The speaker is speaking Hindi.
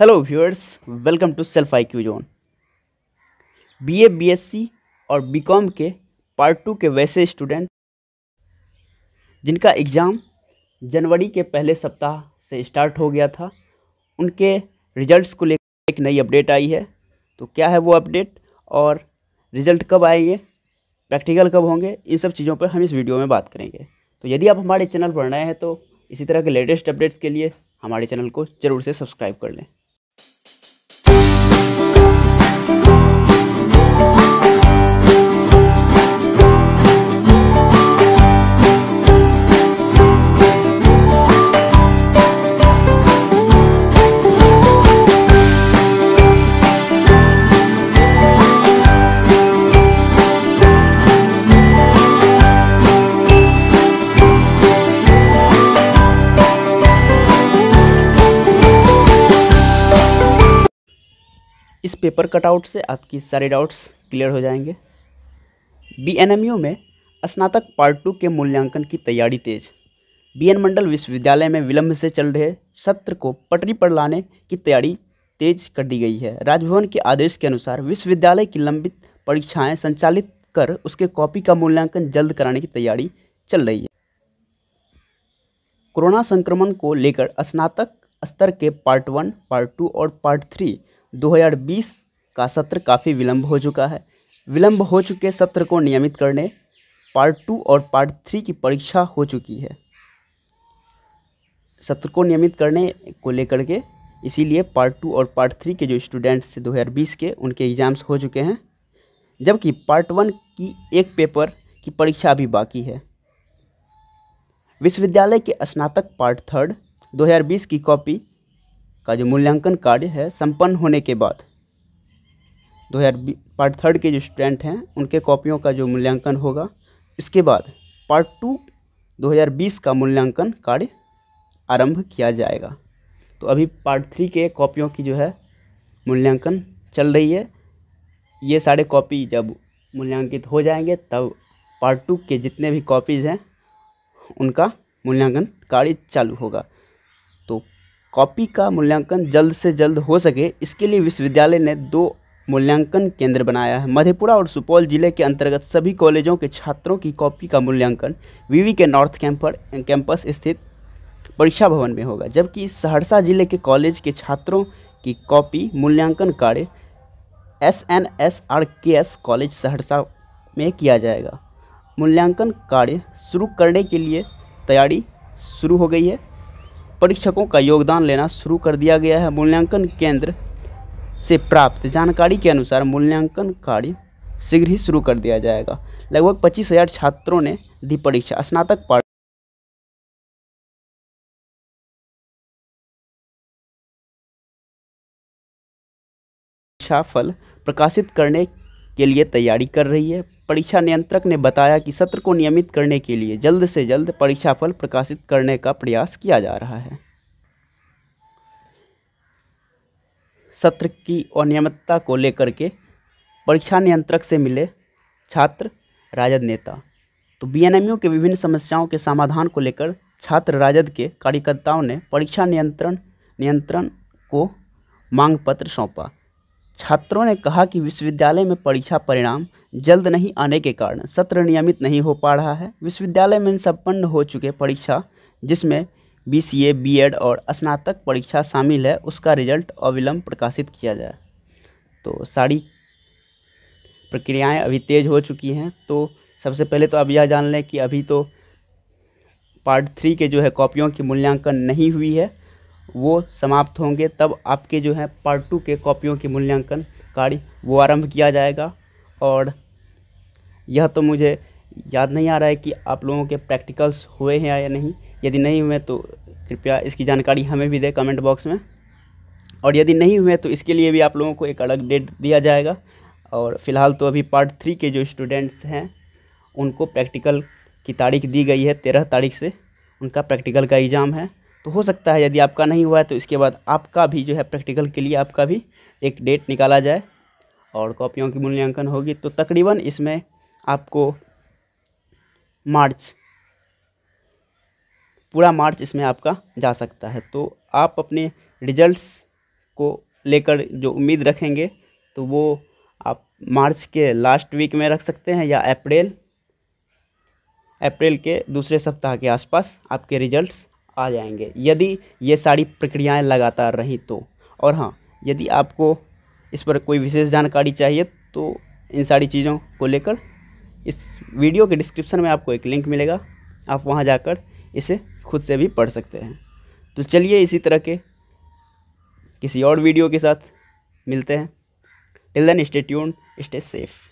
hello viewers welcome to self I Q zone B A B S C और बी कॉम के पार्ट टू के वैसे स्टूडेंट जिनका एग्ज़ाम जनवरी के पहले सप्ताह से स्टार्ट हो गया था उनके रिजल्ट्स को लेकर एक नई अपडेट आई है तो क्या है वो अपडेट और रिज़ल्ट कब आएंगे प्रैक्टिकल कब होंगे इन सब चीज़ों पर हम इस वीडियो में बात करेंगे तो यदि आप हमारे चैनल पर नए हैं तो इसी तरह के लेटेस्ट अपडेट्स के लिए हमारे चैनल को ज़रूर से सब्सक्राइब कर लें पेपर कटआउट से आपकी सारे डाउट्स क्लियर हो जाएंगे बीएनएमयू में स्नातक पार्ट टू के मूल्यांकन की तैयारी तेज एन मंडल विश्वविद्यालय में विलंब से चल रहे सत्र को पटरी पर लाने की तैयारी तेज कर दी गई है राजभवन के आदेश के अनुसार विश्वविद्यालय की लंबित परीक्षाएं संचालित कर उसके कॉपी का मूल्यांकन जल्द कराने की तैयारी चल रही है कोरोना संक्रमण को लेकर स्नातक स्तर के पार्ट वन पार्ट टू और पार्ट थ्री 2020 का सत्र काफ़ी विलंब हो चुका है विलंब हो चुके सत्र को नियमित करने पार्ट टू और पार्ट थ्री की परीक्षा हो चुकी है सत्र को नियमित करने को लेकर के इसीलिए पार्ट टू और पार्ट थ्री के जो स्टूडेंट्स थे 2020 के उनके एग्ज़ाम्स हो चुके हैं जबकि पार्ट वन की एक पेपर की परीक्षा अभी बाकी है विश्वविद्यालय के स्नातक पार्ट थर्ड 2020 की कॉपी का जो मूल्यांकन कार्य है संपन्न होने के बाद दो हज़ार पार्ट थर्ड के जो स्टूडेंट हैं उनके कॉपियों का जो मूल्यांकन होगा इसके बाद पार्ट टू 2020 का मूल्यांकन कार्य आरंभ किया जाएगा तो अभी पार्ट थ्री के कॉपियों की जो है मूल्यांकन चल रही है ये सारे कॉपी जब मूल्यांकित हो जाएंगे तब पार्ट टू के जितने भी कॉपीज़ हैं उनका मूल्यांकन कार्य चालू होगा तो कॉपी का मूल्यांकन जल्द से जल्द हो सके इसके लिए विश्वविद्यालय ने दो मूल्यांकन केंद्र बनाया है मधेपुरा और सुपौल जिले के अंतर्गत सभी कॉलेजों के छात्रों की कॉपी का मूल्यांकन वीवी के नॉर्थ कैंपर कैंपस स्थित परीक्षा भवन में होगा जबकि सहरसा जिले के कॉलेज के छात्रों की कॉपी मूल्यांकन कार्य S N S R K S college Saharsa में किया जाएगा मूल्यांकन कार्य शुरू करने के लिए तैयारी शुरू हो गई है परीक्षकों का योगदान लेना शुरू कर दिया गया है मूल्यांकन केंद्र से प्राप्त जानकारी के अनुसार मूल्यांकन कार्य शीघ्र ही शुरू कर दिया जाएगा लगभग पच्चीस हजार छात्रों ने दी परीक्षा स्नातक पाठ फल प्रकाशित करने के लिए तैयारी कर रही है परीक्षा नियंत्रक ने बताया कि सत्र को नियमित करने के लिए जल्द से जल्द परीक्षाफल प्रकाशित करने का प्रयास किया जा रहा है सत्र की अनियमितता को लेकर के परीक्षा नियंत्रक से मिले छात्र राजद नेता तो बी के विभिन्न समस्याओं के समाधान को लेकर छात्र राजद के कार्यकर्ताओं ने परीक्षा नियंत्रण नियंत्रण को मांग पत्र सौंपा छात्रों ने कहा कि विश्वविद्यालय में परीक्षा परिणाम जल्द नहीं आने के कारण सत्र नियमित नहीं हो पा रहा है विश्वविद्यालय में संपन्न हो चुके परीक्षा जिसमें B C A B Ed और स्नातक परीक्षा शामिल है उसका रिजल्ट अविलंब प्रकाशित किया जाए तो सारी प्रक्रियाएं अभी तेज़ हो चुकी हैं तो सबसे पहले तो आप यह जान लें कि अभी तो पार्ट थ्री के जो है कॉपियों की मूल्यांकन नहीं हुई है वो समाप्त होंगे तब आपके जो है पार्ट टू के कॉपियों की मूल्यांकन कार्य वो आरंभ किया जाएगा और यह तो मुझे याद नहीं आ रहा है कि आप लोगों के प्रैक्टिकल्स हुए हैं या नहीं यदि नहीं हुए तो कृपया इसकी जानकारी हमें भी दें कमेंट बॉक्स में और यदि नहीं हुए तो इसके लिए भी आप लोगों को एक अलग डेट दिया जाएगा और फिलहाल तो अभी पार्ट थ्री के जो स्टूडेंट्स हैं उनको प्रैक्टिकल की तारीख दी गई है तेरह तारीख से उनका प्रैक्टिकल का एग्ज़ाम है तो हो सकता है यदि आपका नहीं हुआ है तो इसके बाद आपका भी जो है प्रैक्टिकल के लिए आपका भी एक डेट निकाला जाए और कॉपियों की मूल्यांकन होगी तो तकरीबन इसमें आपको मार्च पूरा मार्च इसमें आपका जा सकता है तो आप अपने रिजल्ट्स को लेकर जो उम्मीद रखेंगे तो वो आप मार्च के लास्ट वीक में रख सकते हैं या अप्रैल अप्रैल के दूसरे सप्ताह के आसपास आपके रिजल्ट्स आ जाएंगे यदि ये सारी प्रक्रियाएं लगातार रहीं तो और हाँ यदि आपको इस पर कोई विशेष जानकारी चाहिए तो इन सारी चीज़ों को लेकर इस वीडियो के डिस्क्रिप्शन में आपको एक लिंक मिलेगा आप वहाँ जाकर इसे खुद से भी पढ़ सकते हैं तो चलिए इसी तरह के किसी और वीडियो के साथ मिलते हैं till then stay tune stay safe